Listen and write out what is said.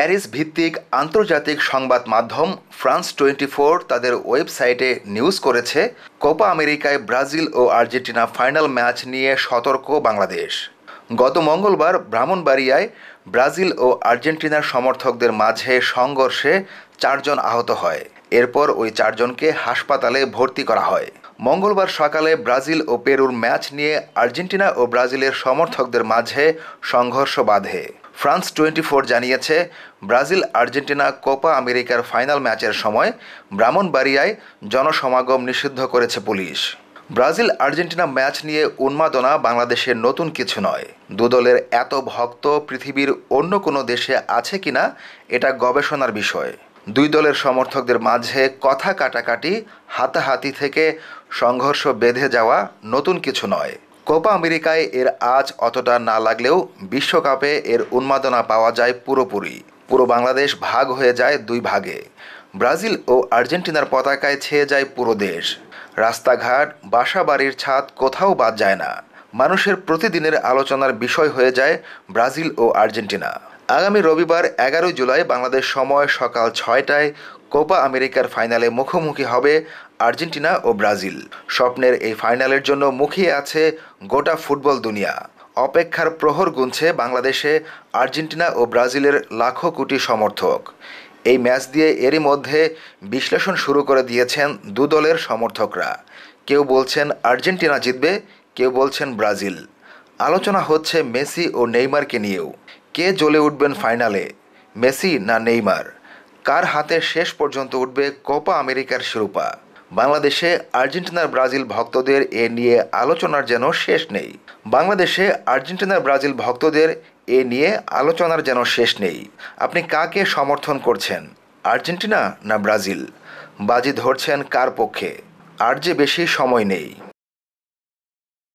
Paris ভিত্তিক আন্তর্জাতিক সংবাদ মাধ্যম ফ্রান্স টোয়েন্টি ফোর তাদের ওয়েবসাইটে নিউজ করেছে কোপা আমেরিকায় ব্রাজিল ও আর্জেন্টিনা ফাইনাল ম্যাচ নিয়ে সতর্ক বাংলাদেশ গত মঙ্গলবার ব্রাহ্মণবাড়িয়ায় ব্রাজিল ও আর্জেন্টিনার সমর্থকদের মাঝে সংঘর্ষে চারজন আহত হয় এরপর ওই চারজনকে হাসপাতালে ভর্তি করা হয় মঙ্গলবার সকালে ব্রাজিল ও পেরুর ম্যাচ নিয়ে আর্জেন্টিনা ও ব্রাজিলের সমর্থকদের মাঝে সংঘর্ষ বাধে ফ্রান্স টোয়েন্টি ফোর জানিয়েছে ব্রাজিল আর্জেন্টিনা কোপা আমেরিকার ফাইনাল ম্যাচের সময় ব্রাহ্মণবাড়িয়ায় জনসমাগম নিষিদ্ধ করেছে পুলিশ ব্রাজিল আর্জেন্টিনা ম্যাচ নিয়ে উন্মাদনা বাংলাদেশের নতুন কিছু নয় দুদলের এত ভক্ত পৃথিবীর অন্য কোনো দেশে আছে কিনা এটা গবেষণার বিষয় দুই দলের সমর্থকদের মাঝে কথা কাটাকাটি হাতাহাতি থেকে সংঘর্ষ বেঁধে যাওয়া নতুন কিছু নয় কোপা আমেরিকায় এর আজ অতটা না লাগলেও বিশ্বকাপে এর উন্মাদনা পাওয়া যায় পুরোপুরি পুরো বাংলাদেশ ভাগ হয়ে যায় দুই ভাগে ব্রাজিল ও আর্জেন্টিনার পতাকায় ছেয়ে যায় পুরো দেশ রাস্তাঘাট বাসা বাড়ির ছাদ কোথাও বাদ যায় না মানুষের প্রতিদিনের আলোচনার বিষয় হয়ে যায় ব্রাজিল ও আর্জেন্টিনা আগামী রবিবার এগারো জুলাই বাংলাদেশ সময় সকাল ছয়টায় কোপা আমেরিকার ফাইনালে মুখোমুখি হবে আর্জেন্টিনা ও ব্রাজিল স্বপ্নের এই ফাইনালের জন্য মুখিয়ে আছে গোটা ফুটবল দুনিয়া অপেক্ষার প্রহর গুনছে বাংলাদেশে আর্জেন্টিনা ও ব্রাজিলের লাখো কোটি সমর্থক এই ম্যাচ দিয়ে এরই মধ্যে বিশ্লেষণ শুরু করে দিয়েছেন দু দলের সমর্থকরা কেউ বলছেন আর্জেন্টিনা জিতবে কেউ বলছেন ব্রাজিল আলোচনা হচ্ছে মেসি ও নেইমারকে নিয়েও কে জ্বলে উঠবেন ফাইনালে মেসি না নেইমার কার হাতে শেষ পর্যন্ত উঠবে কোপা আমেরিকার শিরোপা বাংলাদেশে আর্জেন্টিনার ব্রাজিল ভক্তদের এ নিয়ে আলোচনার যেন শেষ নেই বাংলাদেশে আর্জেন্টিনার ব্রাজিল ভক্তদের এ নিয়ে আলোচনার যেন শেষ নেই আপনি কাকে সমর্থন করছেন আর্জেন্টিনা না ব্রাজিল বাজি ধরছেন কার পক্ষে আর যে বেশি সময় নেই